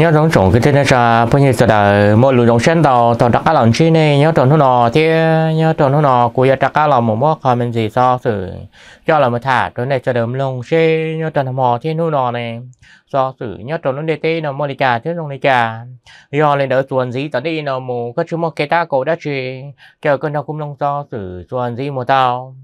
nhớ rong trồng cái trên là bây giờ là mỗi lúc rong sen tàu tàu đặc lòng chi này nhớ trồng nó nọ thì nhớ trồng nó nọ của giờ đặc lòng một mốc không mình gì so sử cho là một thả trốn này cho đầm lông xe nhớ trồng mò thì nó nọ này so sử nhớ trồng nó để tê nó mua đi trà chứ trong đi trà do lên đỡ tuần gì tao đi nó mù các chú một cái ta cổ đã chỉ chờ cơn đau cũng lông so sử tuần gì một tao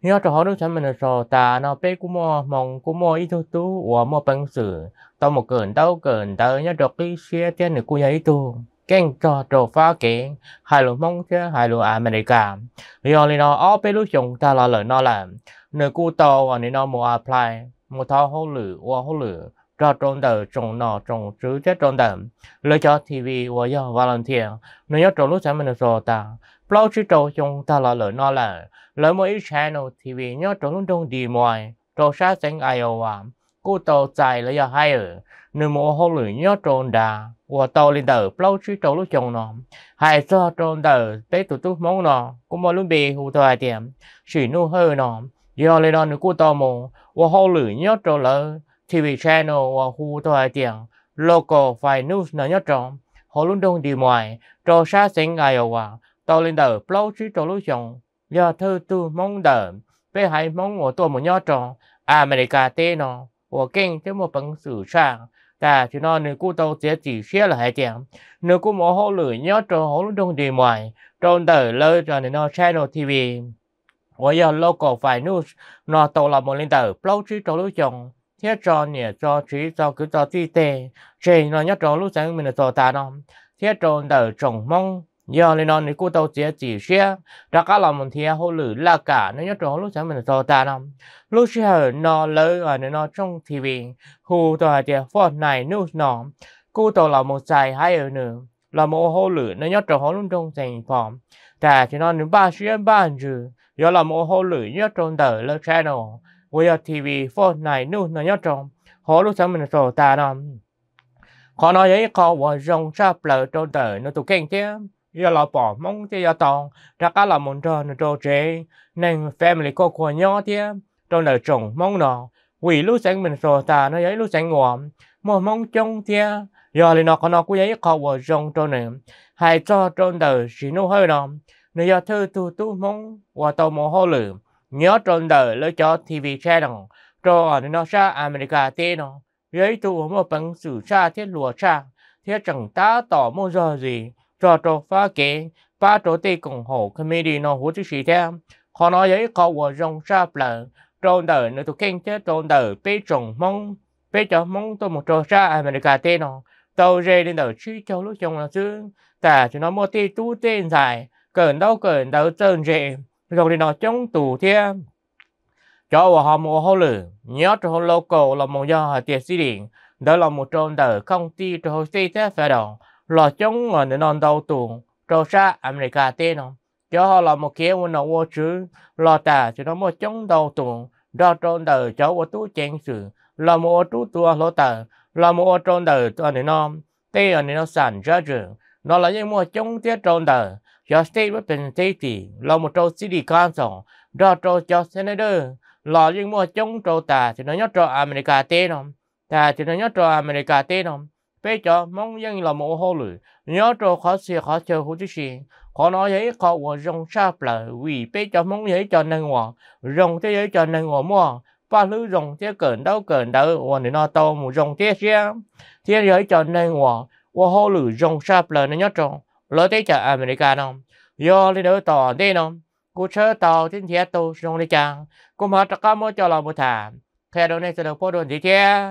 你要做好多产品的时候，打那被估摸蒙估摸一头都我莫本事，到 một gần đâu gần tới nhớ được cái xe trên được cô giấy tu keng cho trò phá kiện hai lũ mong chứ hai lũ America do lý nó ở bên lúc chúng ta là lời nó làm nơi cô to và nên nó mua apply mua thao hỗ lử và hỗ lử cho trong đời trong nọ trong chứ chết trong đời lựa cho TV và do volunteer nơi nhớ trong lúc sáng mình rồi ta blog chỉ trâu chung ta là lỡ nó là lỡ mỗi channel tv nhớ trâu luôn đông đi ngoài trâu xa xanh Iowa cô tàu dài lấy giờ hay ở nếu mua hồ lửa nhớ trôn đà của tàu lên tờ blog chỉ trâu lúc chung nó hay cho trôn tờ tới tụt tụt mong nó cũng mà luôn bị hụt thời điểm chỉ nu hơi nó do lên đó nếu cô tàu mù và hồ lửa nhớ trâu lỡ TV channel của hụt thời điểm local phải news nhớ trâu hồ luôn đông đi ngoài trâu xa xanh Iowa tôi lên đời lâu chứ trò lúc chồng giờ thư tu mong đợi bé hai mong ngồi tôi một nhó tròn America à, tê nó của kinh chứ một bằng sử sang cả chứ nó nếu cô tôi sẽ chỉ xe là hai tiếng nếu cô mỏ hỗ lưỡi nhó tròn hỗ lúc đông đi ngoài trong đời lời cho nên nó channel TV của giờ local phải news nó tôi là một lên đời lâu chứ trò lúc chồng thiết cho nhẹ cho trí cho cứ cho ti tê trên nó nhớ cho lúc sáng mình là tòa ta nó thiết cho đời chồng mong giờ lên nó cô tàu chia chỉ xe ra cá làm một thì hồ lử là cả nó nhất rồi lúc sáng mình tàu ta nằm lúc xe nó lỡ ở nó trong TV hồ tàu thì phone này news nó cô tàu là một dài hai ở nữa là một hồ lử nó nhất rồi hô luôn trong thành phòng แต่ที่นั่นบ้านเชื่อบ้านจือย้อนหลังโอ้โหหรือย้อนตรงเดอร์เลิกแชนอลวิทยาทีวีโฟนไหนนู่นนย้อนตรงโหลูกสาวมันโตตานอมขอน้อยขอว่าจงชอบเปล่าตรงเดอร์นู่นตัวเก่งเทียม giờ là bỏ mong thì giờ tòng ra cá là muốn cho nó cho chế nên family có của nhỏ thế cho nó trồng mong nó vì lúc sáng mình rồi ta nó giấy lúc sáng ngọn mà mong trông thế giờ thì nó có nó cũng giấy khó bỏ trồng cho nên hay cho cho đời chỉ nó hơi nó nên giờ thư tu tu mong và tàu mồ hôi lử nhớ cho đời lấy cho TV channel cho nó ra America thế nó giấy tu một bằng sự cha thiết lùa cha thiết chẳng ta tỏ mô giờ gì cho cho phá kế phá chỗ tê công hồ đi nó hú chức sĩ thêm họ nói ấy có của rong sa lợ trôn đời nơi tụi kinh chết trôn đời bê trồng mông bê cho mông tôi một trò ra America tê nó tàu rê đến đời chứ cho lúc trong là dương ta cho nó mua tê tu tên dài cẩn đâu cẩn đâu trơn rệ rồi thì nó chống tù thêm cho họ mua hồ lử nhớ cho lô local là một do họ tiệt sĩ điện đó là một trôn đời không ti cho họ xây thế phải đồng lo chống ở nên non đầu tuồng trâu xa America tên không cho họ là một kia quân nó vô chứ lo tà cho nó một chống đầu tuồng đó trôn đời cháu của tú chen sự là một chú tua lo tà là một trôn đời tôi nên non tê ở nên nó sản ra trường nó là những mua chống tiết trôn đời cho state representative là một trâu city council đó trâu cho senator là những mua chống trâu tà thì nó nhớ trâu America tên không tà thì nó nhớ trâu America tên không bây giờ mong dân là một hồ lử nhớ cho khó xì khó chờ hữu chứ xì khó nói giấy khó của rong sáp bờ vì bây giờ mong giấy cho nên ngọ rong thế giấy cho nên ngọ mua ba lứ rong thế cẩn đâu cẩn đâu hoàn để nó to một rong thế xe thế giấy cho nên ngọ của hồ lử rong sáp bờ nó nhớ cho lỡ thế cho America không do lên đỡ tỏ đi không cô chớ tàu trên thế tôi rong đi chàng cô mà tất cả cho là một thả theo đó này sẽ được phô đồn gì thế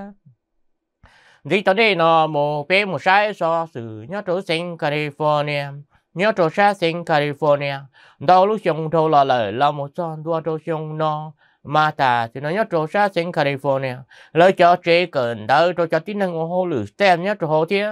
vì tới đây nó một bé một sai so sự nhớ chỗ sinh California nhớ chỗ sai sinh California đâu lúc chúng thô là lời là một son đua chỗ chúng nó mà ta thì nó nhớ chỗ sai sinh California lời cho chế cần đỡ cho cho tính năng của hồ lửa stem nhớ chỗ hồ thế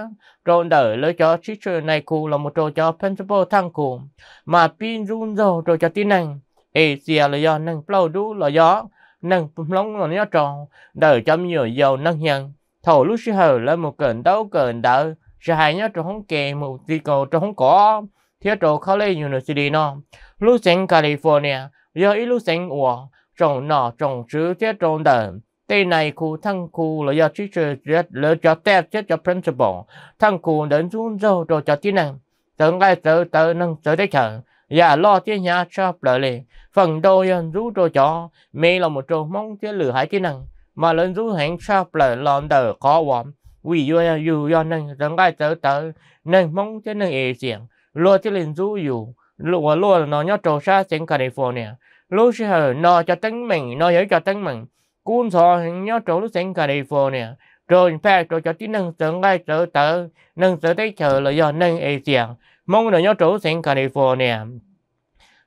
rồi đỡ lời cho teacher này khu là một chỗ cho principal thăng cụ mà pin run rồi chỗ cho tính năng Asia là do năng flow đủ là do năng lóng là nhớ chỗ đỡ cho nhiều dầu năng nhàng thổ lúc sư hờ là một cơn đau cơn đỡ sẽ hai nhớ trong không kề một gì cầu trong không có thiết trò college university nó lúc sinh california giờ ít lúc sinh của trong nọ trong chữ thiết trong đời tây này khu thăng khu là do teacher rất lỡ cho tép chết cho principal thăng khu đến xuống dâu rồi cho tiếng năng tưởng ai tự tự năng tự đấy chờ và dạ, lo tiếng nhà cho lợi lệ phần đôi ờ, rú rồi cho mê là một trò mong tiếng lửa hải kỹ năng mà lần du hành sao là lần đầu khó vọng vì do yêu do nên rằng ai tới tới nên mong cho nên ế diện lo cho lần du dù lo lo nó nhớ trâu xa sinh California lúc sẽ nó cho tính mình nó giới cho tính mình cuốn sọ nhớ trâu lúc sinh California rồi phải cho cho tí nâng tưởng ai tới tới nâng tới tới chờ là do nên ế diện mong là nhớ trâu sinh California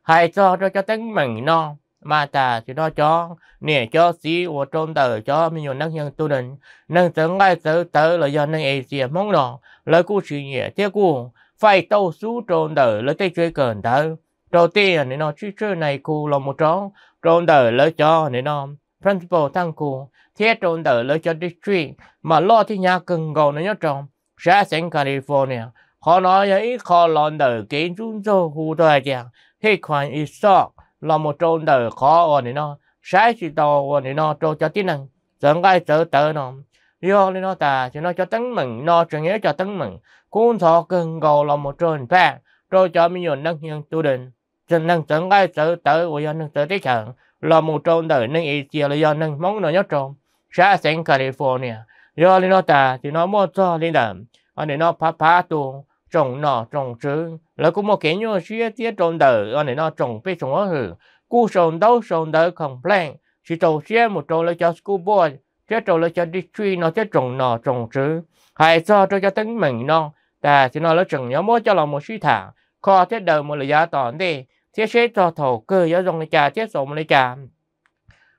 hay cho cho cho tính mình nó no mà ta chỉ đó cho nè cho xí của trôn tờ cho mình dùng năng nhân tu định năng sớm ngay sớm tới là do năng ấy xìa mong đỏ lời cú sự nhẹ thế cú phải tâu sú trôn tờ lời tay chơi cần tớ đầu tiên nên nó chữ chơi này cú là một trón trôn tờ lời cho nên nó principal thằng cú thế trôn tờ lời cho district mà lo thì nhà cần gầu nó nhớ tròn sẽ sinh California họ nói ít khó lòn đời kiến chúng cho khu đòi chàng thế khoản ít sọt là một trâu đời khó ở này nó sai chỉ tàu ở này nó trâu cho tin năng chẳng ai sợ tớ nó do nên nó ta cho nó cho tấn mừng nó chẳng nghĩa cho tấn mừng cuốn thọ cần gầu là một trâu pha trâu cho mình nhường năng nhân tu định chẳng năng chẳng ai sợ tớ của do năng sợ tới chẳng là một trâu đời nên ý chia là do năng món nó nhất trâu xã sen California do nên nó ta thì nó mua cho lên đầm anh này nó phá phá tu trồng nọ trồng trứng là cũng một cái nhau chia tiết trồng đỡ ở này nó trồng bị trồng ở hử cú trồng đâu trồng đỡ không plan chỉ trồng chia một trồng là cho school board chế trồng là cho district nó chế trồng nọ trồng trứng hay cho cho cho tính mình nó, ta thì nó là trồng nhóm mua cho là một suy thả kho thiết đỡ một là giá tòn đi thiết chế cho thổ cơ giáo dùng lấy trà thiết sổ lấy trà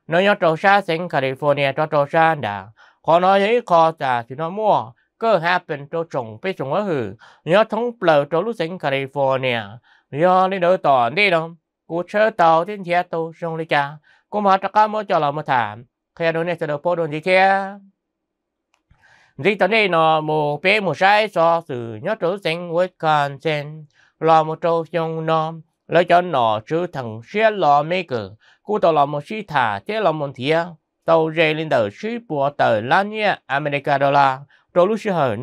nó nhớ trầu xa sinh California cho trầu xa đã khó nói ấy kho trà thì nó mua cơ happen cho trồng bê trồng ở hử nhớ thông bờ cho lúc sinh California nhớ đi đỡ tỏ đi đâu cú chớ tàu thiên thiệt tàu trong lý cha cũng mà chắc mới cho lòng mà thảm khi đó này sẽ được bố đồn gì thế gì tới đây nó một bé một sai so sự nhớ chỗ sinh Wisconsin là một trâu trong nom lấy cho nó chứ thằng xe lò mấy cử cú tàu lòng một sĩ thả thế lòng một thiệt tàu rê lên đầu sĩ bùa tờ lan nhé America đô la tổ lúc sẽ hở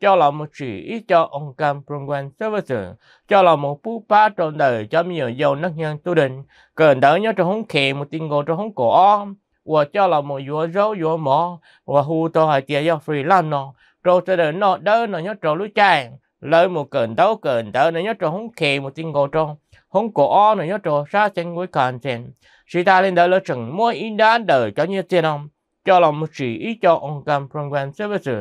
cho là một chỉ ý cho ông cam program service cho là một phú phá trong đời cho nhiều dầu nước nhân tu định cần đỡ nhớ cho hống kề một tiền ngộ cho hống cổ và cho là một vua râu vua mỏ và hù to hai tia cho free lan nó rồi sẽ đỡ nó đỡ nó nhớ trong lúc chạy lời một cần đấu cần đỡ nó nhớ trong hống kề một tiền ngộ cho hống cổ nó nhớ trong xa chân với cần tiền sĩ ta lên đỡ lỡ chẳng mua ý đá đời cho như tiền ông cho là một chỉ ý cho ông cầm program service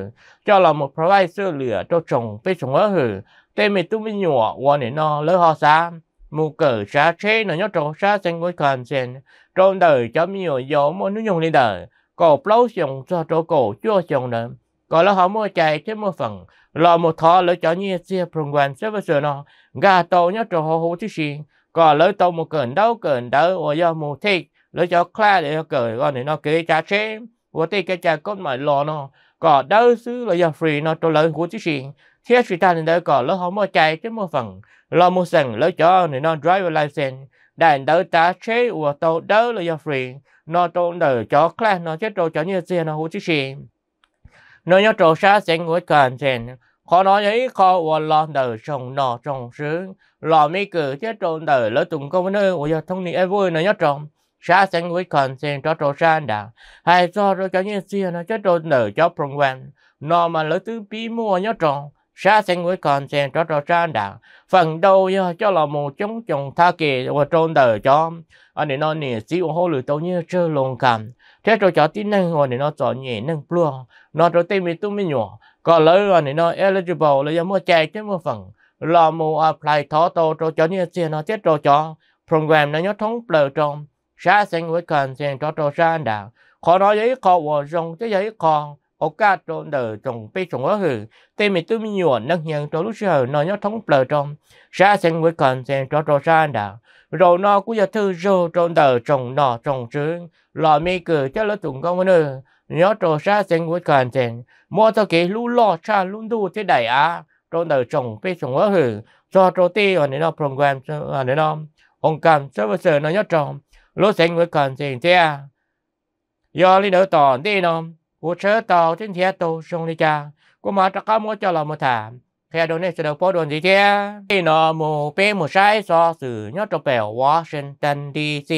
cho là một provide provider lửa cho chồng bê chồng ở hử tên mình tu mới nhỏ qua nè nó lỡ họ xa mù cờ xa chế nó nhớ trộn xa xanh với toàn xen trong đời cho mình nhỏ dỗ mua nước dùng lên đời có plấu dùng cho chỗ cổ chua dùng nữa có là họ mua chạy chứ mua phần là một thọ lỡ cho như xe program service nó gà tổ nhớ trộn hồ hồ chứ gì có lỡ tổ một cơn đau cơn đau ở do mù thích lỡ cho class để cờ gọi để nó kế trả chế 我对个家公买罗呢，có đâu xứ là giờ free nó trôi lời của chiếc chuyện thiết sự ta nên có lỡ không mua chạy chứ mua phần lo mua sần lỡ cho nên nó driver license đàn đỡ ta chế của tôi đỡ là giờ free nó trôi đỡ cho class nó chết trôi cho như thế nó của chiếc chuyện nhớ trôi xa sen của cần sen khó nói ấy khó của lo đời trồng nọ trong sướng lo mấy cửa chết trôi đời lỡ tụng công với nơi của giờ thông niệm vui nó nhớ trồng sa sang quý con sen cho trò sa đà hai do rồi cho nhân xia nó cho trò nở cho prong quan nó mà lỡ tứ bí mua nhớ tròn sa sang quý con sen cho trò sa đà phần đầu do cho là một chống chồng tha kỳ và trôn nở cho anh này nó nè xí ủng hộ lửa tàu như chưa lồng cảm thế rồi cho tin năng anh nó cho nhẹ nâng pluông nó rồi tên mình tôi mới nhỏ còn lỡ anh này nó eligible là do mua chạy chứ mua phần là mua apply thó tô cho cho như xia nó chết rồi cho program nó nhớ thống bờ trong sa sinh với con sinh cho cho sa đạo khó nói giấy khó vô dùng chứ giấy khó ở cả trộn đời trộn bê trộn ở hử tên mình tư mình nhuộn nâng nhận cho lúc sơ nó nhớ thống bờ trong sa sinh với con sinh cho cho sa đạo rồi nó cũng giờ thư rô trộn đời trộn nọ trộn trứng lò mi cử cho lớp tụng công nữa nhớ trộn sa sinh với con sinh mua cho cái lũ lo cha lũ đu thế đại á trộn đời trộn bê trộn ở hử cho trộn tê ở nơi nó program ở nơi nó ông cầm cho bây giờ nó nhớ trộn lô sinh với cần sinh thế à do lý đỡ tòn đi nó của chớ tàu trên thế tàu sông lý cha của mà có mua cho lòng một thảm theo đồ này sẽ được bố đồn gì thế à thì nó mù bê mù sai so sử nhớ cho bèo Washington DC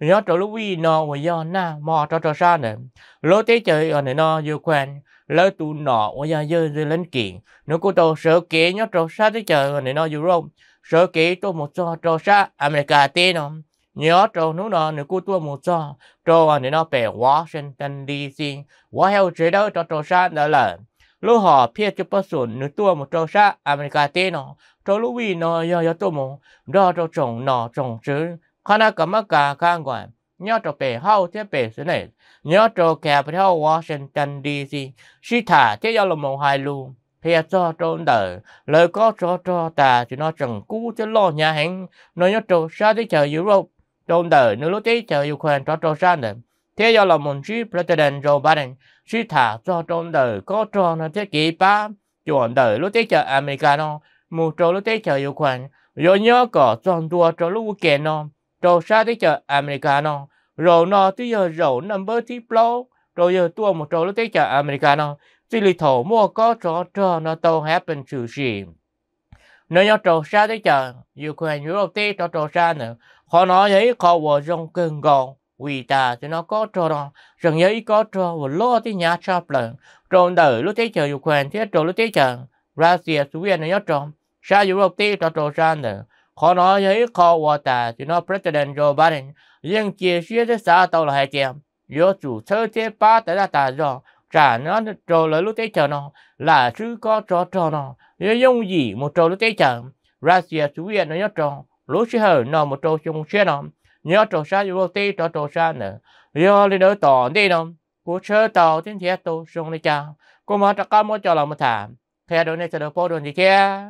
nhớ cho lúc vi nó và do na mò cho cho xa nè lô tế chơi ở này nó vừa quen lỡ tụ nọ và do dơ dơ lên kiện nếu cô tàu sợ kế nhớ cho xa tế chờ ở này nó vừa rộng sợ kế tôi một cho cho xa America tên không nhớ trâu nú nọ nửa cú tua một cho trâu à nửa nó về Washington DC quá heo chế đó cho trâu xa đó là lúc họ phía chụp bớt sụn nửa tua một trâu sa America tê nó trâu lúc vi nó yo yo tua một đó trâu trồng nọ trồng chứ khả năng cả mắc cả khang quản nhớ trâu về hậu thế về thế này nhớ trâu Capital Washington DC sĩ thả thế do là một hai luôn phía cho trốn đỡ lời có cho cho ta thì nó chẳng cú cho lo nhà hàng nó nhớ trâu xa thế chờ Europe trong đời nước lúc tí chờ Ukraine cho cho sang đời. Thế do là một sĩ President Joe Biden sĩ thả cho trong đời có cho nó thế kỷ ba chuẩn đời lúc tí chờ Americano một trò lúc tí chờ Ukraine rồi nhớ có chọn đua cho lúc kẻ nó cho xa tí chờ Americano rồi nó tí giờ rồi number tí blow rồi giờ tua một trò lúc tí chờ Americano chỉ lì thổ mua có trò cho nó tàu happen to gì nếu nhớ trò xa thế chờ Ukraine Europe tí cho trò xa nữa khó nói ấy khó vợ rong cơn gòn quỳ ta thì nó có trò đó rằng ấy có trò và lo thì nhà chập lần tròn đời lúc thấy chờ yêu quen thế tròn lúc thấy chờ ra xìa xuống viên này nhớ tròn sa dù lúc thế trò trò sa nữa khó nói ấy khó vợ ta thì nó president Joe Biden nhưng chia sẻ thế xã tàu là hai chèm do chủ sơ thế ba tới là ta rồi trả nó trò lời lúc thấy chờ nó là chứ có trò trò nó nhưng gì một trò lúc thấy chờ ra xìa xuống viên này nhớ tròn lúc chứ hờ nó một trâu chung xe nó nhớ trâu xa dù tì trâu trâu sa nữa giờ đi đỡ tỏ đi nó cô chơi tàu tiếng thiệt tàu xuống đi cha cô mà chắc cao mỗi cho lòng một thả theo đồ này sẽ được bao đồ gì kia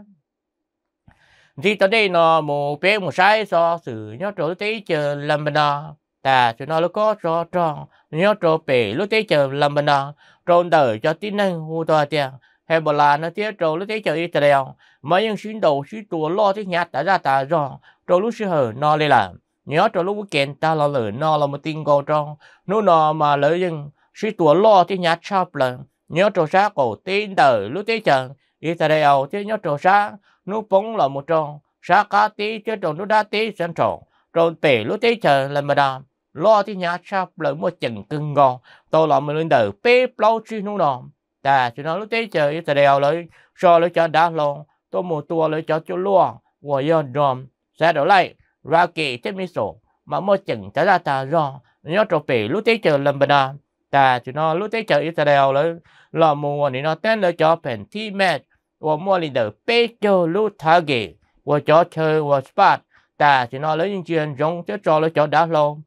chỉ tới đây nó một bé một sai so sự nhớ trâu tí chờ làm bên đó ta cho nó lúc có trò tròn nhớ trâu bể lúc tí chờ làm bên đó trôn đời cho tí năng hô to tiền hay bờ là nó tiếc trâu nó tiếc chờ đi tờ đèo mấy những xuyên đầu xuyên tua lo tiếc nhạt đã ra tà rò trâu lúc xưa hờ no lê là nhớ trâu lúc kèn ta lo lửa no là một tin cầu trong nó nò mà lỡ dừng xuyên tua lo tiếc nhạt sao lần nhớ trâu sát cổ tin tờ lúc tiếc chờ đi tờ đèo nhớ trâu sát nó bóng là một trâu sát cá tí chứ trâu nó đá tí sẵn trâu trâu bể lúc tiếc chờ là mà đam lo tiếc nhạt sao lần một chừng cưng ngon tôi là mình lên đời bếp lâu chi nó nò ta chỉ nói lúc tới chờ ít đều lấy cho lấy cho đá lon tôi mua tua lấy cho cho luôn của yon drum sẽ đổ lại ra kỳ chết mi sổ mà mua chừng trả ra ta do nhớ trộn bị lúc tới chờ lần bên ta chỉ nói lúc tới chờ ít đều lấy là mua thì nó tên lấy cho phần thi mệt và mua liền được bê cho lúc thà gì và cho chơi và spot ta chỉ nói lấy những chuyện giống chứ cho lấy cho đá lon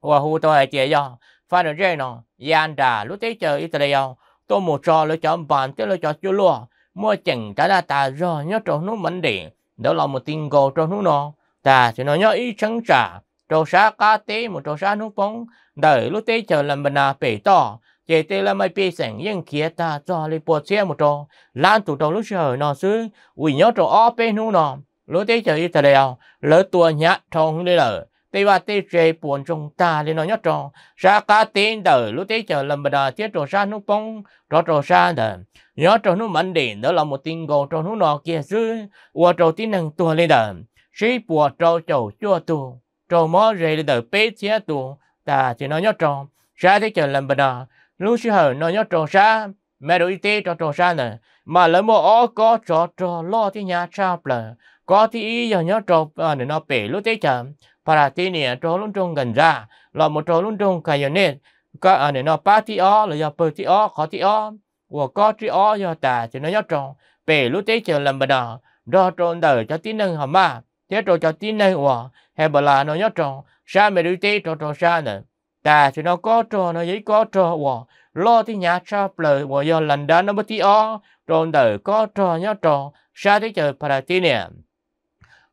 và hù tôi chỉ do phan được chơi nó yanda lúc tới chờ ít đều tôi một trò lựa chọn bàn tới lựa chọn chưa lùa mua chừng ta đã ta do nhớ trộn nó mảnh điện đó là một tiền gồ trộn nó nọ ta chỉ nói nhớ ý trắng trả trâu xá cá tế một trâu xá nó bóng đợi lúc tế chờ làm bình à bể to chế tế là mấy bê sảnh yên kia ta cho lấy bộ xe một trâu lan tụ trâu lúc chờ nó xứ ui nhớ trâu ó bê nó nọ lúc tế chờ ít ta đèo lỡ tua nhát trong đi lỡ và buồn trong ta 你話啲最半中大你 nói nhất trò ra cá tên đời lúc tế chờ làm bà đà tiết trò xa nó bông trò trò xa đời nhớ trò nó mạnh điện đó là một tin gồ trò nó nọ kia dư ua trò tin năng tua lên đời sĩ bùa trò chầu chua tu trò mó rề lên đời bế chế tu ta thì nói nhất trò ra tế chờ làm bà đà lúc sư hờ nói nhất trò xa mẹ đồ y tế trò trò xa nè mà lỡ mô ó có trò trò lo thì nhà cha bờ có thì ý giờ nhớ trò à, nó bể lúc tế chờ paratinia à, trô lung trung gần ra lo một trô lung trung cái này có ở à, nơi nó ba tí ó là do bơ tí ó khó tí ó của có tí ó do ta thì nó nhớ tròn bể lúc tế chờ làm bờ đỏ do tròn đời cho tí nâng hả mà thế tròn cho tí nâng của hay bờ là nó nhớ tròn sa mày đuôi tế tròn tròn sa nữa ta thì nó có tròn nó giấy có tròn của lo tí nhà sa bờ của do lần đó nó bơ tí ó tròn đời có tròn nhớ tròn sa tế chờ paratinia à.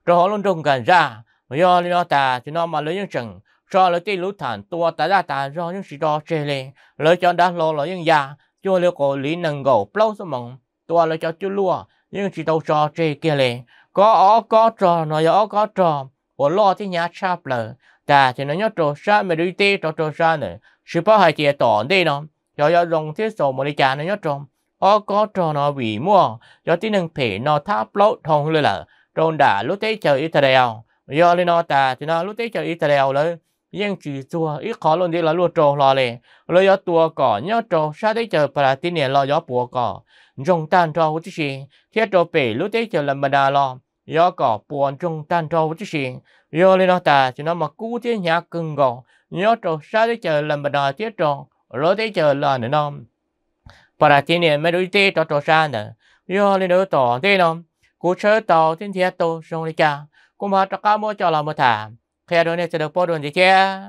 tròn luôn tròn gần ra mà do lý nó ta thì nó mà lấy những chừng cho lấy cái lũ thản tua ta ra ta do những sự đó chơi lên lấy cho đã lo lấy những già cho lấy cổ lý nâng gầu plau số mong tua lấy cho chú lúa những sự đâu cho chơi kia lên có ó có trò nó có có trò của lo thì nhà cha lờ ta thì nó nhớ trò sa mà đi tê trò trò sa nữa sự bao hai chị tỏ đi nó cho do rồng thiết sổ một đi cha nó nhớ trò ó có trò nó bị mua cho tí nâng phê nó tháp lâu thông lừa lờ trôn đã lúc thế chờ ít thầy đèo giờ lên nó ta thì nó lúc tết cho ít đèo lên, nhưng chỉ tua ít khó luôn đi là luôn trâu lo lên. lấy gió tua cỏ nhớ trâu sa tết chờ bà tin nè lo gió bùa cỏ trung tan trâu chứ gì thiết trâu bể lúc tết chờ làm bà đà lo gió cỏ buồn trung tan trâu chứ gì giờ lên nó ta thì nó mà cú thế nhà cưng gò nhớ trâu sa tết chờ làm bà đà thiết trâu lúc tết chờ là nữa nó bà tin nè mấy đứa tết cho trâu sa nữa giờ lên đó tỏ thế nó cú chơi tàu thiên thiết tàu sông đi cả trắc cao mo cho la mo thả khe do ne sẽ được po do gì che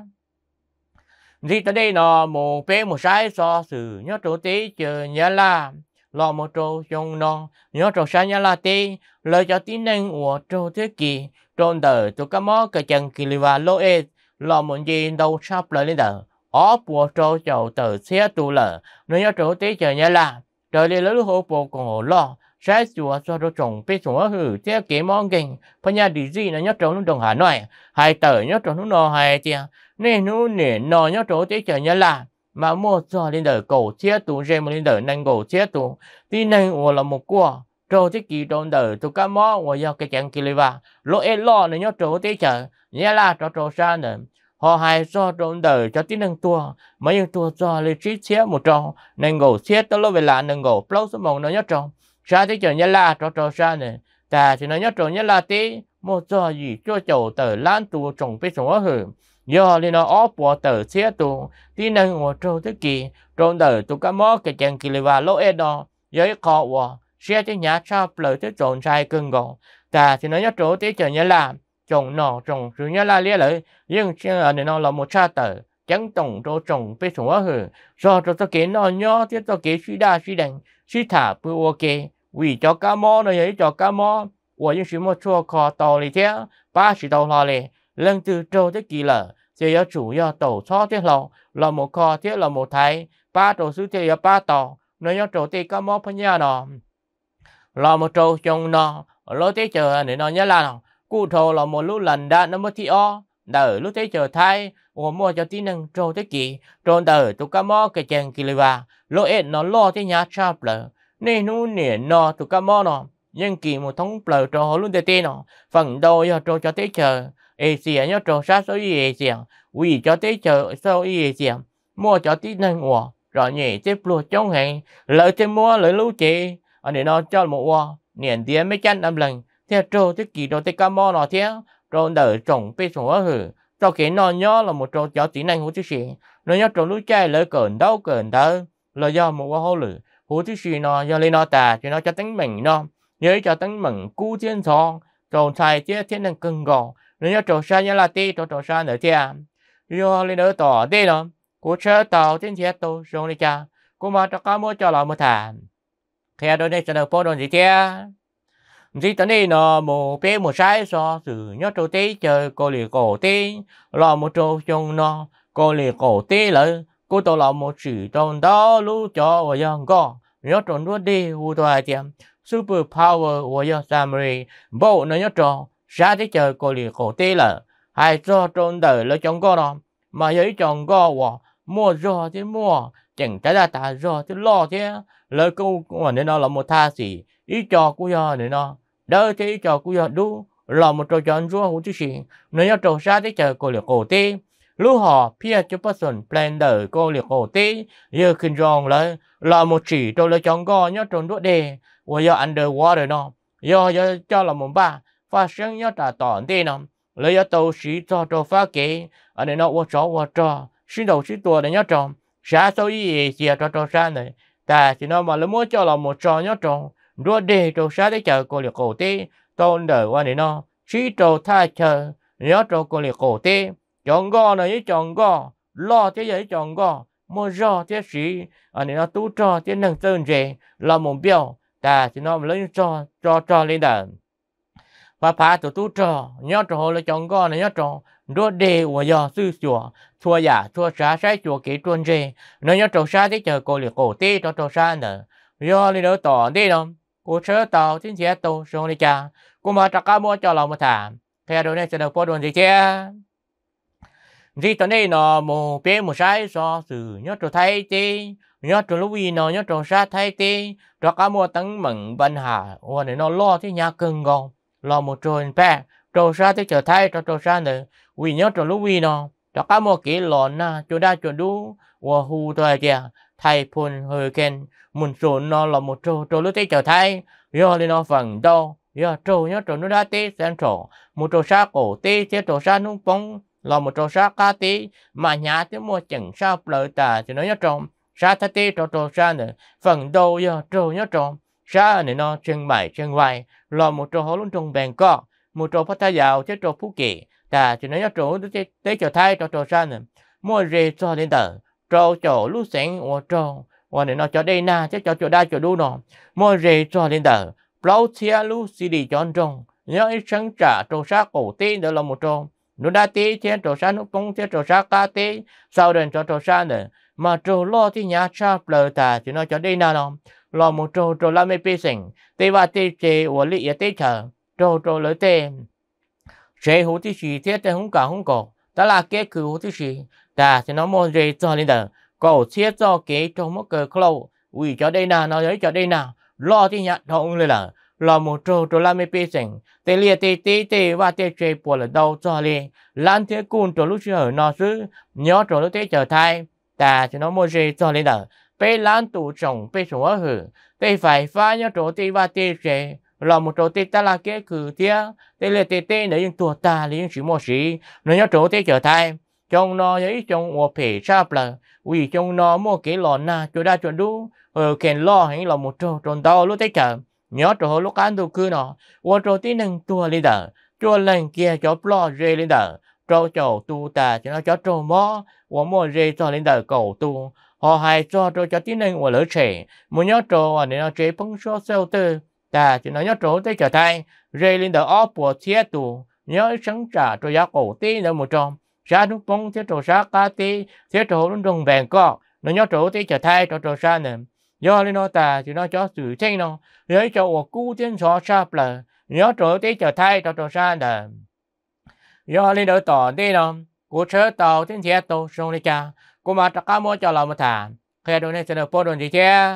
ji ta đây nó một pe một sai so sự nhớ tro tí chờ nhớ la lo một tro trong non nhớ tro sai nhớ la tí lời cho tin nên của tro thế kỳ trong đời tôi có mó cái chân kỳ liva lo e lo một gì đâu sắp lời lên đời ó bùa trâu chầu từ xe tu lờ nó nhớ tro tí chờ nhớ la trời đi lấy hồ bộ còn hồ lo sai chùa cho đồ trồng bê trồng ở hử thế kế mong gành phải nhà đi gì là nhớ trồng đồng hà nội hai tờ nhớ trồng nó nò hai tia nên nó nể nò nhớ trồng thế chờ nhớ là mà mua cho lên đời cổ chết tu, rê mà lên đời nâng cổ chết tu, thì nâng ủa là một quả trâu thế kỳ trâu đời tụ cá mò ủa do cái chẳng kỳ lê và lỗ ê lo nữa nhớ trồng thế chờ nhớ là cho trâu xa nữa họ hay cho trâu đời cho tí nâng tua mấy nâng tua cho lên trí chia một trâu nâng cổ chết tới lô về là nâng cổ plau số mong nó nhớ trâu sa thì cho nhân la cho cho sa này ta thì nó nhớ cho nhớ la tí một giờ gì cho chầu tờ lan tu trồng biết sống hử giờ thì nó ó bỏ tờ xe tu tí năng ngồi trâu thế kỳ trâu tờ tu cá mó cái chàng kỳ và lỗ e đó giới khó quá xe thì nhà cha lời thế trộn sai cưng gọn ta thì nó nhớ chỗ tí cho nhân la trồng nọ trồng sự nhớ la lia lợi nhưng ở này nó là một sa tờ chẳng tổng cho trồng biết sống hử do cho tôi kể nó nhớ tiếp tôi kể suy đa suy đành 是他不我给，为着干么呢？也着干么？我用什么错考道理听？八十道了嘞，lần từ trâu tới kỳ lợ, sẽ chủ do tổ cho thế lầu, là một kho thế là một thái, ba tổ sư thế ba tổ, nó nhớ trâu thế có mó phân nhà nó. Là một trâu trong nó, lối thế chờ này nó nhớ là nó, cụ thầu một lúc lần đã nó mất thị o, đờ lúc thế chờ thai, ủa mua cho tí năng trâu thế kỷ, trôn đờ tụ cá mò cái chàng kì lì bà lô ế nó lo thế nhà cha lờ nên nu nè nó tụ cá mò nó nhưng kỳ một thống lờ trâu hồ luôn thế tê nó phần đầu cho trâu cho thế chờ ê xìa à, nhớ trâu sát số y ê xìa vì à. cho thế chờ số y ê xìa à. mua cho tí năng ủa rồi nhỉ tiếp luôn chống hàng lợi thế mua lợi lưu chị anh để nó cho một ủa niệm tiền mấy chăn âm lần theo trâu thế kỷ đồ thế cá mò nó theo rồi đời trồng bê sống ở hử cho cái nó nhỏ là một trồng cháu tiếng Anh hồ chứ gì nó nhỏ trồng lũ chai lỡ cẩn đau cẩn đâu là do một hoa hồ lử hồ chứ gì nó do lên nó tà cho nó cho tính mình nó nhớ cho tính mình cú thiên thong trồng xài chứ thiên năng cưng gò, nó nhỏ trồng xa nhá là tê trồng trồng xa nữa thia do lên đỡ tỏ tê nó cố chơi tàu trên xe tàu rồi đi cha cố mà cho cá mua cho là mua thả khi đôi đây sẽ được bao đồ gì thia dì tấn này nó một bé một sai so từ nhớ trâu tê chờ cô lì cổ tê lò một trâu chung nó cô lì cổ tê lỡ cô tổ lò một chữ trong đó lú cho và dân con nhớ trâu đua đi hù tòa tiệm super power và dân samari bộ nó nhớ trâu ra thế chờ cô lì cổ tê lỡ hai cho trâu đời lỡ chồng gò nó mà giấy chồng gò và mua rồi thì mua chẳng trái ra ta rồi thì lo thế lời câu của nó là một tha sĩ ý cho của nó để nó đó thì cho cô giờ đu lò một trò chọn rùa hồ chứ gì nếu nhớ trò xa thì chờ cô liệu cổ tê lúc họ phía cho bác sần blender cô liệu cổ tê giờ kinh rong lại lò một chỉ trò lựa chọn gò nhớ tròn đũa đề và giờ underwater nó do do cho là một ba phát sinh nhớ trả tỏn tê nó lấy giờ tàu sĩ cho trò phá kế ở đây nó quá chó quá trò xin đầu xin tua để nhớ tròn xa sâu ý gì cho trò xa này ta chỉ nó mà lấy mua cho là một trò nhớ tròn rùa đề trâu xa tới chờ cô liệt cổ tê tôn đỡ qua này nó chỉ trâu tha chờ nhớ trâu cô liệt cổ tê chọn gò này với chọn gò lo thế giới chọn gò mua rò thế sĩ anh à, này nó tu cho thế nâng sơn rề lo mồm biểu ta thì nó lấy cho cho cho lên đờ và phá tổ tu cho nhớ trò hồ là chọn gò này nhớ trò rùa đề qua giò sư chùa thua giả thua xa sai chùa kế chuôn rề nó nhớ trò xa thế chờ cô liệt cổ tê cho trò xa nữa do lên đó tỏ đi đâu cú chớ tàu chính chế tàu xuống đi cha cú mà trắc cá mua cho lòng mà thả theo đồ này sẽ được bỏ đồn gì chứ gì tuần nay nó mù bé mù sai so sự nhớ trò thay ti nhớ trò lúc gì nó nhớ trò sa thay ti trò cá mua tấn mừng bên hà ô này nó lo thế nhà cưng gòn lo một trồn bé trò sa thế trở thay trò trò sa nữa vì nhớ trò lúc gì nó trò cá mua kỹ lòn na chỗ đa chỗ đu ô hù thôi kìa thay phun hơi Hurricane. Một số nó là một số trô lưu tích trở thay. Do lên nó phần đâu. Do trô nhớ trô nó đã tí xem trô. Một trô xa cổ tí chế trô xa nung phong Là một trô xa ca tí. Mà nhà tí mua chẳng sao lợi tà thì nó nhớ trô. Xa thá tí trô trô xa nữa. Phần đâu do trô nhớ trô. Xa này nó chân mày chân vai. Là một trô hố lũng trông bèn có. Một trô phát thá giàu chế trô phú kỳ. ta thì nó nhớ trô tới trở thay trô trô xa nữa. Mua rì cho đến tờ trâu chỗ lu sánh ô trâu và để nó cho đây na chứ cho chỗ đa chỗ đu nọ mô rê cho lên tờ bao chia lu xì đi chọn trông nhớ ý sáng trả trâu sát cổ tê đó là một trâu nó đã tê trên trâu sát nó công trên trâu sát ca tê sau đền cho trâu sát nữa mà trâu lo thì nhà cha bờ ta thì nó cho đây na nọ lo một trâu trâu làm mê bê sình tê và tê chê ô lị tê chờ trâu trâu lỡ tê chế hữu tí xì tê tê húng cả húng cổ đó là kế cử hữu tí xì ta sẽ nói môn dây cho nên đờ cầu chết cho kế trong một cờ khổ vì cho đây nào nó ấy cho đây nào lo thì nhận thông lên là lo một trâu trâu làm mấy bê sình tê lia tê tê tê và tê chê bùa là đâu cho lên lan thế cun trâu lúc chưa dạ, nó chứ nhớ trâu lúc tê trở thai ta sẽ nói môn dây cho nên đờ bê lan tụ trồng bê trồng ở hử tê phải phá nhớ trâu tê và tê chê lo một chỗ tê ta là cái cử tia tê lia tê tê nếu những tua ta là những sự mô sĩ nó nhớ trâu tê trở thai trong nó ấy trong một phê sáp là vì trong nó mua cái lò na cho đa cho đủ ờ kèn lo hay là một trò tròn tao lúc tới chờ nhớ trò lúc ăn đồ cứ nó qua trò tí nâng tua lên đờ chua lên kia cho lo rê lên đờ trò trò tu ta cho nó cho trò mó qua mò rê cho lên đờ cầu tu họ hay cho trò cho tí nâng qua lỡ trẻ muốn nhớ trò nên nó chế phong số sâu tư ta cho nó nhớ trò tới trở tay rê lên đờ óp của thiết tu nhớ sáng trả cho giá cổ tí nữa một trong sa nút bông thế trụ sa ca tê thế trụ luôn đồng bèn co nó nhớ trụ tê trở thay trò trụ sa nè do lên nó ta thì nó cho sự thanh nó lấy cho ổ cu thiên so sa bờ nhớ trụ tê trở thay trò trụ sa nè do lên đỡ tỏ đi nó của chớ tàu thiên thiệt tàu sông đi cha của mà tất cả mua cho lòng mà thả khi đồ này sẽ được phô đồn gì thế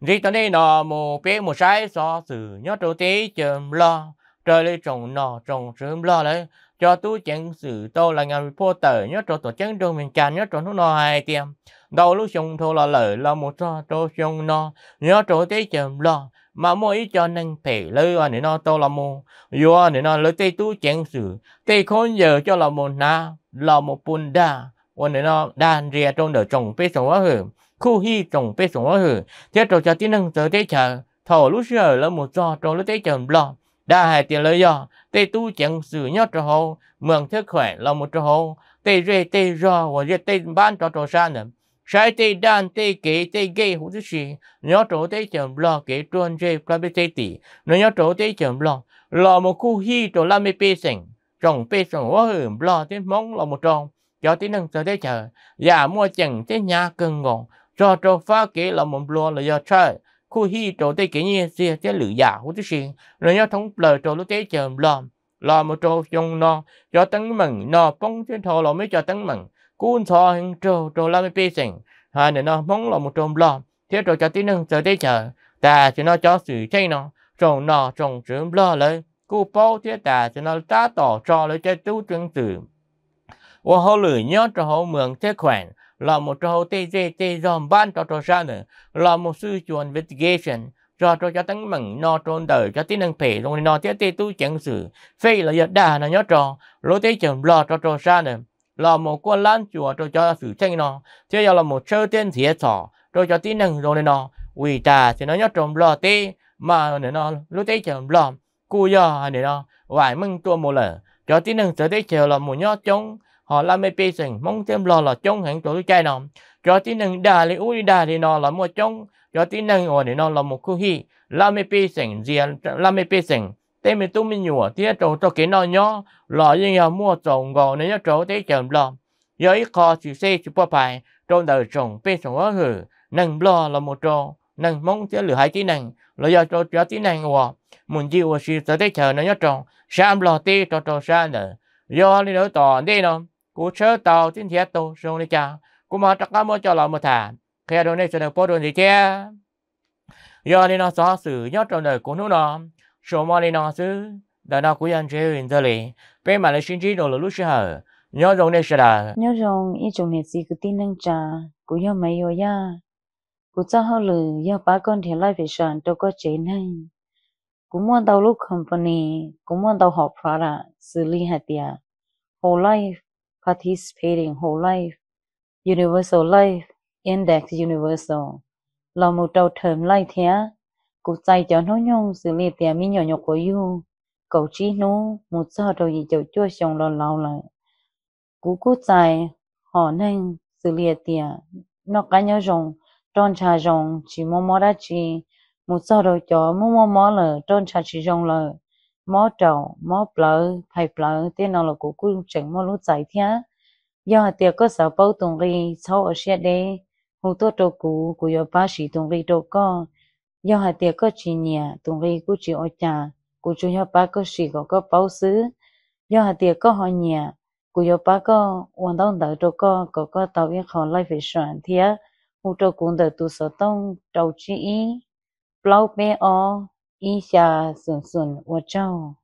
Rì tao đi nó một bé một sai so sự nhớ trụ tí chờ lo trời lên trồng nọ trồng sớm lo lấy cho tu chẳng sự tôi là ngành tử nhớ cho tổ chức đường mình càn nhớ cho nó no hai tiêm đầu lúc xong thô là lợi là một cho tôi xong no nhớ cho tới chậm lo mà mỗi cho năng thể lư à nó tôi là một yo à để nó lấy tay tu chẳng sự tay khôn giờ cho là một na là một bùn đa ôn để nó đan rìa trong đời trồng bê sống quá hử khu hi trồng bê sống quá hử thế rồi cho tí năng tới thế chờ thầu lúc giờ là một cho trong lấy tới chậm lo đã hai tiền lợi do tê tu chẳng sử nhớ cho hồ mượn thức khỏe là một cho hồ tê rê tê rò và rê tê bán cho trò xa nữa sai tê đan tê kế tê gây hữu thứ gì nhớ chỗ tê chậm lo kế truân rê pra bê tê tỉ nó nhớ chỗ tê chậm lo là một khu hi chỗ la mê bê sành trồng bê sành hóa hưởng lo tê mong là một tròn cho tê nâng sợ tê chờ giả dạ mua chẳng tê nhà cưng ngọn cho trò phá kế là một lo là do trời khu hi trổ tê kia như xe tê lửa già hú tư xuyên rồi nhau thống lờ trổ lúc tê chờ lòm lò một trổ dùng nò cho tấn mừng nò bông trên thổ lò mới cho tấn mừng cuốn thò hình trổ trổ la mới bê sình hà nè nò mong lò một trộm lòm thế trổ cho tí nâng giờ tê chờ ta cho nó cho sự chay nò trổ nò trồng trộm lò lời cú bố thế ta cho nó ta tỏ trò lời chơi tu trương tử 我好累，要做好门这款。là một trò tê tê tê dòm ban cho trò ra nữa là một sư chuẩn investigation cho trò cho tấn mừng no trôn đời cho tí năng phê rồi no thế tê tu chẳng sự phê là giờ đà là nhớ trò lối tê chồng lo cho trò ra nữa là một quan lan chùa cho cho sự tranh nó thế giờ là một sơ tiên thiệt sỏ rồi cho tí năng rồi nó vì ta thì nó nhớ trộm lo tê mà nữa nó lối tê chồng lo cua giờ nữa nó vài mừng tua một lần cho tí năng sở tê chờ là một nhớ chống họ làm mê bê sừng mong thêm lo là chống hẳn chỗ trái nọ cho tí nâng đà lý ui đà thì nó là mua chống cho tí nâng ổ thì nó là một khu hi làm mê bê sừng gì à, làm mê bê sừng tên mình tu mình nhùa tí chỗ cho cái nó nhỏ lọ nhưng mà mua trồng gò nên nhớ chỗ thế chậm lo giờ ít khó chịu xe chịu bỏ bài trong đời trồng bê sừng ở hử nâng lo là một chỗ nâng mong thế lửa hai tí nâng là giờ chỗ cho tí nâng ổ mình chịu ở sự tới thế chờ nó nhớ trồng sam lo tí cho trồng sa nữa do đi nữa tỏ đi nó cú chớ tàu tin thiệt tàu xuống đi cha cú mà chắc cá cho lò một thả khi đồ này sẽ được bố đồ gì chứ giờ đi nó xóa xử nhớ trong đời của nó nó số mà đi nó xứ đã nào cũng ăn chơi hiện giờ lì bên mà lấy sinh chỉ đồ là lúc xưa nhớ rồi này sẽ là nhớ rồi ý chồng này gì cứ tin năng trà cú nhớ mày rồi ya cú cho họ lử nhớ ba con thì lại phải sẵn đâu có chế này cú muốn tàu lúc company cú muốn tàu học product xử lý hạt tiền hồ lại participating whole life, universal life, index universal. Là một đầu thơm lại thế, cụ chạy cho nó nhung xử lý tiền mi nhỏ nhỏ của yêu, cậu trí nó một giờ đầu gì cho chua xong lo lâu lại. Cụ cụ chạy họ nên xử lý tiền, nó cá nhau rồng, tròn trà rồng, chỉ mò mò ra chỉ, một giờ đầu cho mò mò mò lờ, tròn trà chỉ rồng lờ mò trầu mò bờ phải bờ tiền nào là cũng cũng chỉnh mò lúc giải thế do hạt tiền có sở bao tồn ri sau ở xe đê hồ tô trâu cũ của do ba sĩ tồn ri trâu co do hạt tiền có chỉ nhà tồn ri cũng chỉ ở nhà của chú do ba cơ sĩ có cơ bao xứ do hạt tiền có họ nhà của do ba có hoàn toàn đỡ trâu co có có tàu yên khó lại phải soạn thế hồ trâu cũng đỡ tu sở tông trâu chi ý bao bé o 一下，孙孙，我找。